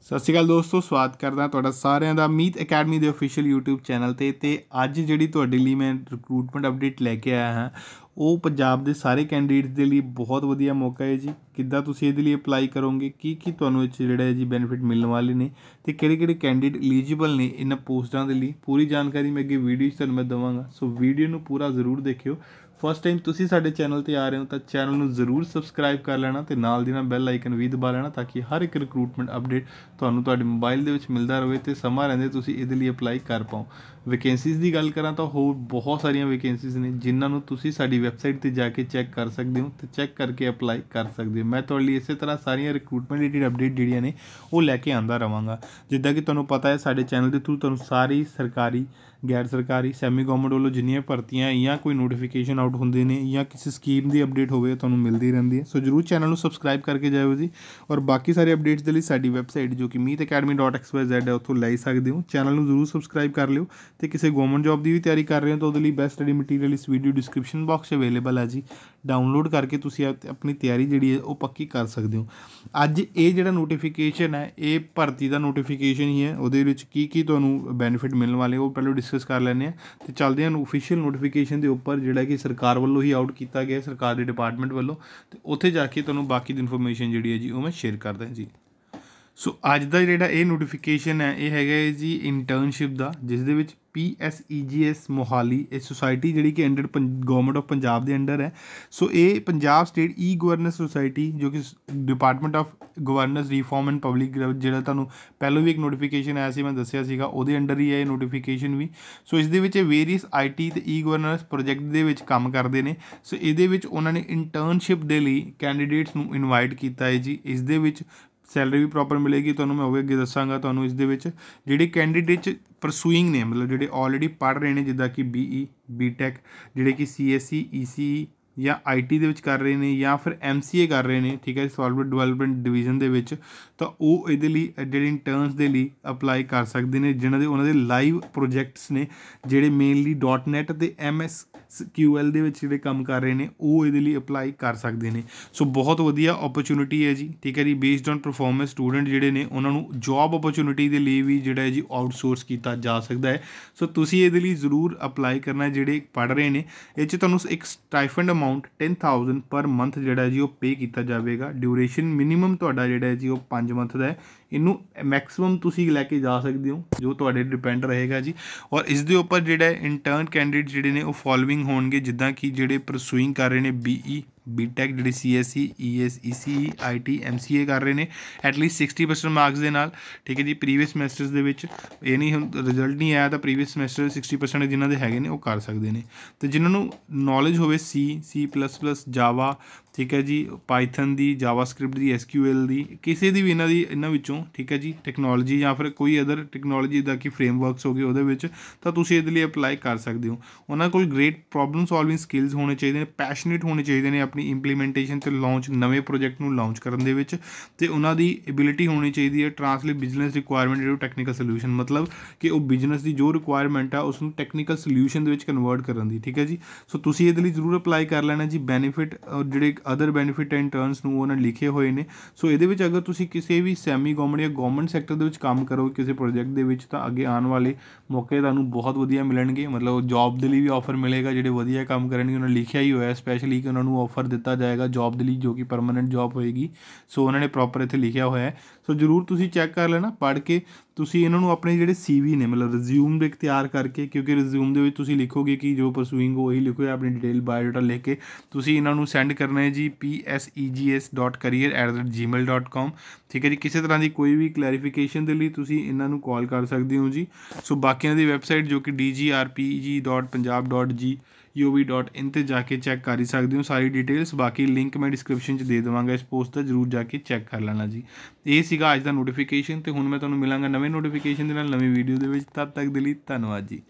ਸਤਿ ਸ਼੍ਰੀ ਅਕਾਲ ਦੋਸਤੋ ਸਵਾਗਤ ਕਰਦਾ ਤੁਹਾਡਾ ਸਾਰਿਆਂ ਦਾ ਮੀਤ ਅਕੈਡਮੀ ਦੇ ਅਫੀਸ਼ੀਅਲ YouTube ਚੈਨਲ ਤੇ ਤੇ ਅੱਜ ਜਿਹੜੀ ਤੁਹਾਡੇ ਲਈ ਮੈਂ ਰਿਕਰੂਟਮੈਂਟ ਅਪਡੇਟ ਲੈ ਕੇ ਆਇਆ ਹਾਂ ਉਹ ਪੰਜਾਬ ਦੇ ਸਾਰੇ ਕੈਂਡੀਡੇਟਸ ਦੇ ਲਈ ਬਹੁਤ ਵਧੀਆ ਮੌਕਾ ਹੈ ਜੀ ਕਿੱਦਾਂ ਤੁਸੀਂ ਇਹਦੇ ਲਈ ਅਪਲਾਈ ਕਰੋਗੇ ਕੀ ਕੀ ਤੁਹਾਨੂੰ ਇਹ ਜਿਹੜਾ ਹੈ ਜੀ ਬੈਨੀਫਿਟ ਮਿਲਣ ਵਾਲੇ ਨੇ ਤੇ ਕਿਹੜੇ ਕਿਹੜੇ ਕੈਂਡੀਡੇਟ ਐਲੀਜੀਬਲ ਨੇ ਇਹਨਾਂ ਪੋਸਟਾਂ ਦੇ ਲਈ ਪੂਰੀ ਜਾਣਕਾਰੀ ਮੈਂ ਅੱਗੇ ਵੀਡੀਓ 'ਚ ਤੁਹਾਨੂੰ ਮੈਂ ਦਵਾਂਗਾ ਸੋ ਵੀਡੀਓ ਨੂੰ ਪੂਰਾ ਜ਼ਰੂਰ ਦੇਖਿਓ ਫਸਟ ਟਾਈਮ ਤੁਸੀਂ ਸਾਡੇ ਚੈਨਲ ਤੇ ਆ ਰਹੇ ਹੋ ਤਾਂ ਚੈਨਲ ਨੂੰ ਜ਼ਰੂਰ ਸਬਸਕ੍ਰਾਈਬ ਕਰ ਲੈਣਾ ਤੇ ਨਾਲ ਦੀ ਨਾਲ ਬੈਲ ਆਈਕਨ ਵੀ ਦਬਾ ਲੈਣਾ ਤਾਂ ਕਿ ਹਰ ਇੱਕ ਰਿਕਰੂਟਮੈਂਟ ਅਪਡੇਟ ਤੁਹਾਨੂੰ ਤੁਹਾਡੇ ਮੋਬਾਈਲ ਦੇ ਵਿੱਚ ਮਿਲਦਾ ਰਹੇ ਤੇ ਸਮਾਂ ਰਹਿੰਦੇ ਤੁਸੀਂ ਇਹਦੇ ਲਈ ਅਪਲਾਈ ਕਰ ਪਾਓ ਵੈਕੈਂਸੀਜ਼ ਦੀ ਗੱਲ ਕਰਾਂ ਤਾਂ ਹੋਰ ਬਹੁਤ ਸਾਰੀਆਂ ਵੈਕੈਂਸੀਜ਼ ਨੇ ਜਿਨ੍ਹਾਂ ਨੂੰ ਤੁਸੀਂ ਸਾਡੀ ਵੈਬਸਾਈਟ ਤੇ ਜਾ ਕੇ ਚੈੱਕ ਕਰ ਸਕਦੇ ਹੋ ਤੇ ਚੈੱਕ ਕਰਕੇ ਅਪਲਾਈ ਕਰ ਸਕਦੇ ਹੋ ਮੈਂ ਤੁਹਾਡੇ ਲਈ ਇਸੇ ਤਰ੍ਹਾਂ ਸਾਰੀਆਂ ਰਿਕਰੂਟਮੈਂਟ ਰਿਲੇਟਡ ਅਪਡੇਟ ਜਿਹੜੀਆਂ ਨੇ ਉਹ ਲੈ ਕੇ ਆਂਦਾ ਰਵਾਂਗਾ ਜਿੱਦਾਂ ਕਿ ਤੁਹਾਨੂੰ ਪਤਾ ਹੈ ਸਾਡੇ ਚੈਨਲ ਦੇ ਥਰੂ ਤੁਹਾਨੂੰ ਸਾਰੀ ਸਰਕਾਰੀ ਗੈਰ ਸਰਕਾਰੀ ਸੈਮੀ ਗਵਰਨਮੈਂਟ ਵੱਲੋਂ ਜਿੰਨੀਆਂ ਭਰਤੀਆਂ ਜਾਂ ਕੋਈ ਨੋਟੀਫਿਕੇਸ਼ਨ ਆਊਟ ਹੁੰਦੇ ਨੇ ਜਾਂ ਕਿਸੇ ਸਕੀਮ ਦੀ ਅਪਡੇਟ ਹੋਵੇ ਤੁਹਾਨੂੰ ਮਿਲਦੀ ਰਹਿੰਦੀ ਹੈ ਸੋ ਜਰੂਰ ਚੈਨਲ ਨੂੰ ਸਬਸਕ੍ਰਾਈਬ ਕਰਕੇ ਜਾਇਓ ਜੀ ਔਰ ਬਾਕੀ ਸਾਰੇ ਅਪਡੇਟਸ ਦੇ ਲਈ ਸਾਡੀ ਵੈਬਸਾਈਟ ਜੋ ਕਿ meetacademy.xyz ਹੈ ਉੱਥੋਂ ਲੈ ਸਕਦੇ ਹੋ ਚੈਨਲ ਨੂੰ ਜਰੂਰ ਸਬਸਕ੍ਰਾਈਬ ਕਰ ਲਿਓ ਤੇ ਕਿਸੇ ਗਵਰਨਮੈਂਟ ਜੌਬ ਦੀ ਵੀ ਤਿਆਰੀ ਕਰ ਰਹੇ ਹੋ ਤਾਂ ਉਹਦੇ ਲਈ ਬੈਸਟ ਸਟੱਡੀ ਮਟੀਰੀਅਲ ਇਸ ਵੀਡੀਓ ਡਿਸਕ੍ਰਿਪਸ਼ਨ ਬਾਕਸ 'ਚ ਅਵੇਲੇਬਲ ਹੈ ਜੀ ਡਾਊਨਲੋਡ ਕਰਕੇ ਤੁਸੀਂ ਆਪਣੀ ਤਿਆਰੀ ਜਿਹੜੀ ਹੈ ਉਹ ਪੱਕੀ ਕਰ ਸਕਦੇ ਹੋ ਅੱਜ ਇਹ ਜਿਹੜਾ ਨੋਟੀਫਿਕੇਸ਼ਨ ਹੈ ਇਹ ਭਰਤੀ ਦਾ ਨੋਟੀਫਿਕੇਸ਼ਨ ਹੀ ਹੈ ਉਹਦੇ ਵਿੱਚ ਕੀ ਕੀ ਤੁਹਾਨੂੰ ਬੈਨੀਫਿਟ ਮਿਲਣ ਵਾਲੇ ਉਹ ਪਹਿਲਾਂ ਡਿਸਕਸ ਕਰ ਲੈਂਦੇ ਆ ਤੇ ਚੱਲਦੇ ਹਾਂ ਅਫੀਸ਼ੀਅਲ ਨੋਟੀਫਿਕੇਸ਼ਨ ਦੇ ਉੱਪਰ ਜਿਹੜਾ ਕਿ ਸਰਕਾਰ ਵੱਲੋਂ ਹੀ ਆਊਟ ਕੀਤਾ ਗਿਆ ਸਰਕਾਰ ਦੇ ਡਿਪਾਰਟਮੈਂਟ ਵੱਲੋਂ ਤੇ ਉੱਥੇ ਜਾ ਕੇ ਤੁਹਾਨੂੰ ਬਾਕੀ ਦੀ ਇਨਫੋਰਮੇਸ਼ਨ ਜਿਹੜੀ ਹੈ ਜੀ ਉਹ ਮੈਂ ਸ਼ੇਅਰ ਕਰਦਾ ਜੀ ਸੋ ਅੱਜ ਦਾ ਜਿਹੜਾ ਇਹ ਨੋਟੀਫਿਕੇਸ਼ਨ ਹੈ ਇਹ ਹੈਗਾ ਹੈ ਜੀ ਇੰਟਰਨਸ਼ਿਪ ਦਾ ਜਿਸ ਦੇ ਵਿੱਚ ਐਸ e ਮੋਹਾਲੀ ਇਹ ਸੁਸਾਇਟੀ ਜਿਹੜੀ ਕਿ ਅੰਡਰ ਗਵਰਨਮੈਂਟ ਆਫ ਪੰਜਾਬ ਦੇ ਅੰਡਰ ਹੈ ਸੋ ਇਹ Punjab state E governance society ਜੋ ਕਿ department of governance reform and public ਜਿਹੜਾ ਤੁਹਾਨੂੰ ਪਹਿਲਾਂ ਵੀ ਇੱਕ ਨੋਟੀਫਿਕੇਸ਼ਨ ਆਇਆ ਸੀ ਮੈਂ ਦੱਸਿਆ ਸੀਗਾ ਉਹਦੇ ਅੰਡਰ ਹੀ ਹੈ ਇਹ ਨੋਟੀਫਿਕੇਸ਼ਨ ਵੀ ਸੋ ਇਸ ਦੇ ਵਿੱਚ ਵੇਰੀਅਸ ਆਈਟੀ ਤੇ ਈ ਗਵਰਨੈਂਸ ਪ੍ਰੋਜੈਕਟ ਦੇ ਵਿੱਚ ਕੰਮ ਕਰਦੇ ਨੇ ਸੋ ਇਹਦੇ ਵਿੱਚ ਉਹਨਾਂ ਨੇ ਇੰਟਰਨਸ਼ਿਪ ਦੇ ਲਈ ਕੈਂਡੀਡੇਟਸ ਨੂੰ ਇਨਵਾਈਟ ਕੀਤਾ ਹੈ ਜੀ ਇਸ ਦੇ ਵਿੱਚ ਸੈਲਰੀ ਵੀ ਪ੍ਰੋਪਰ ਮਿਲੇਗੀ ਤੁਹਾਨੂੰ ਮੈਂ ਉਹ ਵੀ ਅੱਗੇ ਦੱਸਾਂਗਾ ਤੁਹਾਨੂੰ ਇਸ ਦੇ ਵਿੱਚ ਜਿਹੜੇ ਕੈਂਡੀਡੇਟ ਪਰਸੂਇੰਗ ਨੇ ਮਤਲਬ ਜਿਹੜੇ ਆਲਰੇਡੀ ਪੜ ਰਹੇ ਨੇ ਜਿੱਦਾਂ ਕਿ ਬੀਈ ਬੀਟੈਕ e, ਜਿਹੜੇ ਕਿ ਸੀਐਸਸੀ ਈਸੀ e, e ਜਾਂ ਆਈਟੀ ਦੇ ਵਿੱਚ ਕਰ ਰਹੇ ਨੇ ਜਾਂ ਫਿਰ ਐਮਸੀਏ ਕਰ ਰਹੇ ਨੇ ਠੀਕ ਹੈ ਸੋਲਵਡ ਡਿਵੈਲਪਮੈਂਟ ਡਿਵੀਜ਼ਨ ਦੇ ਵਿੱਚ ਤਾਂ ਉਹ ਇਹਦੇ ਲਈ ਜਿਹੜੇ ਇੰਟਰਨਸ ਦੇ ਲਈ ਅਪਲਾਈ ਕਰ ਸਕਦੇ ਨੇ ਜਿਨ੍ਹਾਂ ਦੇ ਉਹਨਾਂ ਦੇ ਲਾਈਵ ਪ੍ਰੋਜੈਕਟਸ ਨੇ ਜਿਹੜੇ ਮੇਨਲੀ .net ਤੇ MS SQL ਦੇ ਵਿੱਚ ਜਿਹੜੇ ਕੰਮ ਕਰ ਰਹੇ ਨੇ ਉਹ ਇਹਦੇ ਲਈ ਅਪਲਾਈ ਕਰ ਸਕਦੇ ਨੇ ਸੋ ਬਹੁਤ ਵਧੀਆ ਓਪਰਚ्युनिटी ਹੈ ਜੀ ਠੀਕ ਹੈ ਜੀ ਬੇਸਡ ਔਨ ਪਰਫਾਰਮੈਂਸ ਸਟੂਡੈਂਟ ਜਿਹੜੇ ਨੇ ਉਹਨਾਂ ਨੂੰ ਜੌਬ ਓਪਰਚ्युनिटी ਦੇ ਲਈ ਵੀ ਜਿਹੜਾ ਹੈ ਜੀ ਆਊਟਸੋਰਸ ਕੀਤਾ ਜਾ ਸਕਦਾ ਹੈ ਸੋ ਤੁਸੀਂ ਇਹਦੇ ਲਈ ਜ਼ਰੂਰ ਅਪਲਾਈ ਕਰਨਾ ਜਿਹੜੇ ਪੜ ਰਹੇ ਨੇ ਇਹ 'ਚ ਤੁਹਾਨੂੰ ਇੱਕ ਸਟਾਈਫੰਡ ਅਮਾਉਂਟ 10000 ਪਰ ਮੰਥ ਜਿਹੜਾ ਹੈ ਜੀ ਉਹ ਪੇ ਕੀਤਾ ਜਾਵੇਗਾ ਡਿਊਰੇਸ਼ਨ ਮਿਨੀਮਮ ਤੁਹਾਡਾ ਜਿਹੜਾ ਹੈ ਜੀ ਉਹ 5 ਮੰਥ ਦਾ ਹੈ ਇਹਨੂੰ ਮੈਕਸਿਮਮ ਤੁਸੀਂ ਲੈ ਕੇ ਜਾ ਸਕਦੇ ਹੋ ਜੋ ਤੁਹਾਡੇ ਡਿਪੈਂਡ ਰਹੇਗਾ ਜੀ ਔਰ ਇਸ ਦੇ ਉੱਪਰ ਜਿਹੜਾ ਇੰਟਰਨ ਕੈਂਡੀਡੇਟ ਜਿਹੜੇ ਨੇ ਉਹ ਫਾਲੋਇੰਗ ਹੋਣਗੇ ਜਿੱਦਾਂ ਕਿ ਜਿਹੜੇ ਪਰਸੂਇੰਗ ਕਰ ਰਹੇ ਨੇ ਬੀਈ ਬੀਟੈਕ e, ਜਿਹੜੇ ਸੀਐਸਸੀ ਈਐਸਈਸੀ ਆਈਟੀ ਐਮਸੀਏ ਕਰ ਰਹੇ ਨੇ ਐਟ ਲੀਸਟ 60% ਮਾਰਕਸ ਦੇ ਨਾਲ ਠੀਕ ਹੈ ਜੀ ਪ੍ਰੀਵੀਅਸ ਸੈਮੈਸਟਰਸ ਦੇ ਵਿੱਚ ਇਹ ਨਹੀਂ ਰਿਜ਼ਲਟ ਨਹੀਂ ਆਇਆ ਤਾਂ ਪ੍ਰੀਵੀਅਸ ਦੇ 60% ਜਿਨ੍ਹਾਂ ਦੇ ਹੈਗੇ ਨੇ ਉਹ ਕਰ ਸਕਦੇ ਨੇ ਤੇ ਜਿਨ੍ਹਾਂ ਨੂੰ ਨੌਲੇਜ ਹੋਵੇ ਸੀ ਸੀ++ ਪਲੱਸ ਪਲੱਸ ਜਾਵਾ ਠੀਕ ਹੈ ਜੀ ਪਾਈਥਨ ਦੀ ਜਾਵਾਸਕ੍ਰਿਪਟ ਦੀ ਐਸਕਿਊਐਲ ਦੀ ਕਿਸੇ ਦੀ ਵੀ ਇਹਨਾਂ ਦੀ ਇਹਨਾਂ ਵਿੱਚੋਂ ਠੀਕ ਹੈ ਜੀ ਟੈਕਨੋਲੋਜੀ ਜਾਂ ਫਿਰ ਕੋਈ ਅਦਰ ਟੈਕਨੋਲੋਜੀ ਦਾ ਕੀ ਫਰੇਮਵਰਕਸ ਹੋ ਗਏ ਉਹਦੇ ਵਿੱਚ ਤਾਂ ਤੁਸੀਂ ਇਹਦੇ ਲਈ ਅਪਲਾਈ ਕਰ ਸਕਦੇ ਹੋ ਉਹਨਾਂ ਕੋਲ ਗ੍ਰੇਟ ਪ੍ਰੋਬਲਮ ਸੋਲਵਿੰਗ ਸਕਿੱਲਸ ਹੋਣੇ ਚਾਹੀਦੇ ਨੇ ਪੈਸ਼ਨੇਟ ਹੋਣੇ ਚਾਹੀਦੇ ਨੇ ਆਪਣੀ ਇੰਪਲੀਮੈਂਟੇਸ਼ਨ ਤੇ ਲਾਂਚ ਨਵੇਂ ਪ੍ਰੋਜੈਕਟ ਨੂੰ ਲਾਂਚ ਕਰਨ ਦੇ ਵਿੱਚ ਤੇ ਉਹਨਾਂ ਦੀ ਐਬਿਲਿਟੀ ਹੋਣੀ ਚਾਹੀਦੀ ਹੈ translate business requirement to technical solution ਮਤਲਬ ਕਿ ਉਹ ਬਿਜ਼ਨਸ ਦੀ ਜੋ ਰਿਕੁਆਇਰਮੈਂਟ ਆ ਉਸ ਨੂੰ ਟੈਕਨੀਕਲ ਸੋਲੂਸ਼ਨ ਦੇ ਵਿੱਚ ਕਨਵਰਟ ਕਰਨ ਦੀ ਠੀਕ ਹੈ ਜੀ ਸੋ ਤੁਸੀਂ ਇਹਦੇ ਲਈ ਜ਼ਰੂਰ ਅਪਲਾਈ ਕਰ ਲੈਣਾ ਜੀ ਬੈਨੀਫਿਟ ਜਿਹੜੇ ਅਦਰ ਬੈਨੀਫਿਟ ਐਂਡ ਟਰਨਸ ਨੂੰ ਉਹਨਾਂ ਲਿਖੇ ਹੋਏ ਨੇ ਸੋ ਇਹਦੇ ਵਿੱਚ ਅਗਰ ਤੁਸੀਂ ਕਿਸੇ ਵੀ ਸੈਮੀ ਗਵਰਨਮੈਂਟ ਜਾਂ ਗਵਰਨਮੈਂਟ ਸੈਕਟਰ ਦੇ ਵਿੱਚ ਕੰਮ ਕਰੋ ਕਿਸੇ ਪ੍ਰੋਜੈਕਟ ਦੇ ਵਿੱਚ ਤਾਂ ਅੱਗੇ ਆਉਣ ਵਾਲੇ ਮੌਕੇ ਤੁਹਾਨੂੰ ਬਹੁਤ ਵਧੀਆ ਮਿਲਣਗੇ ਮਤਲਬ ਜੌਬ ਦੇ ਲਈ ਵੀ ਆਫਰ ਮਿਲੇਗਾ ਜਿਹੜੇ ਵਧੀਆ ਕੰਮ ਕਰਨਗੇ ਉਹਨਾਂ ਲਿਖਿਆ ਹੀ ਹੋਇਆ ਸਪੈਸ਼ਲੀ ਕਿ ਉਹਨਾਂ ਨੂੰ ਆਫਰ ਦਿੱਤਾ ਜਾਏਗਾ ਜੌਬ ਦੇ ਲਈ ਜੋ ਕਿ ਪਰਮਨੈਂਟ ਜੌਬ ਹੋਏਗੀ ਸੋ ਉਹਨਾਂ ਨੇ ਪ੍ਰੋਪਰ ਇੱਥੇ ਲਿਖਿਆ ਹੋਇਆ ਹੈ ਸੋ ਜਰੂਰ ਤੁਸੀਂ ਚੈੱਕ ਕਰ ਲੈਣਾ ਪੜ੍ਹ ਕੇ ਤੁਸੀਂ ਇਹਨਾਂ ਨੂੰ ਆਪਣੇ ਜਿਹੜੇ ਸੀਵੀ ਨੇ ਮਤਲਬ ਰਿਜ਼ਿਊਮ ਦੇ ਤਿਆਰ ਕਰਕੇ ਕਿਉਂਕਿ ਰਿਜ਼ਿਊਮ ਦੇ ਵਿੱਚ ਤੁਸੀਂ ਲਿਖੋਗੇ ਕਿ ਜੋ ਪਰਸੂਇੰਗ ਉਹੀ ਲਿਖੋ ਆਪਣੀ ਡਿਟੇਲ ਬਾਇਓਡਾਟਾ ਲਿਖ ਕੇ ਤੁਸੀਂ ਇਹਨਾਂ ਨੂੰ ਸੈਂਡ ਕਰਨਾ ਹੈ ਜੀ psegs.career@gmail.com ਠੀਕ ਹੈ ਜੀ ਕਿਸੇ ਤਰ੍ਹਾਂ ਦੀ ਕੋਈ ਵੀ ਕਲੈਰੀਫਿਕੇਸ਼ਨ ਦੇ ਲਈ ਤੁਸੀਂ ਇਹਨਾਂ ਨੂੰ ਕਾਲ ਕਰ ਸਕਦੇ ਹੋ ਜੀ ਸੋ ਬਾਕੀਆਂ ਦੀ ਵੈਬਸਾਈਟ ਜੋ ਕਿ dgrpg.punjab.g gov.in ਤੇ ਜਾ ਕੇ ਚੈੱਕ ਕਰ ਹੀ ਸਕਦੇ ਹੋ ਸਾਰੀ ਡਿਟੇਲਸ ਬਾਕੀ ਲਿੰਕ ਮੈਂ ਡਿਸਕ੍ਰਿਪਸ਼ਨ 'ਚ ਦੇ ਦਵਾਂਗਾ ਇਸ ਪੋਸਟ ਦਾ ਜਰੂਰ ਜਾ ਕੇ ਚੈੱਕ ਕਰ ਲੈਣਾ ਜੀ ਇਹ ਸੀਗਾ ਅੱਜ ਦਾ ਨੋਟੀਫਿਕੇਸ਼ਨ ਤੇ ਹੁਣ ਮੈਂ ਤੁਹਾਨੂੰ ਮਿਲਾਂਗਾ ਨਵੇਂ ਨੋਟੀਫਿਕੇਸ਼ਨ ਦੇ ਨਾਲ ਨਵੀਂ ਵੀਡੀਓ ਦੇ ਵਿੱਚ ਤਦ ਤੱਕ ਦੇ ਲਈ ਧੰਨਵਾਦ ਜੀ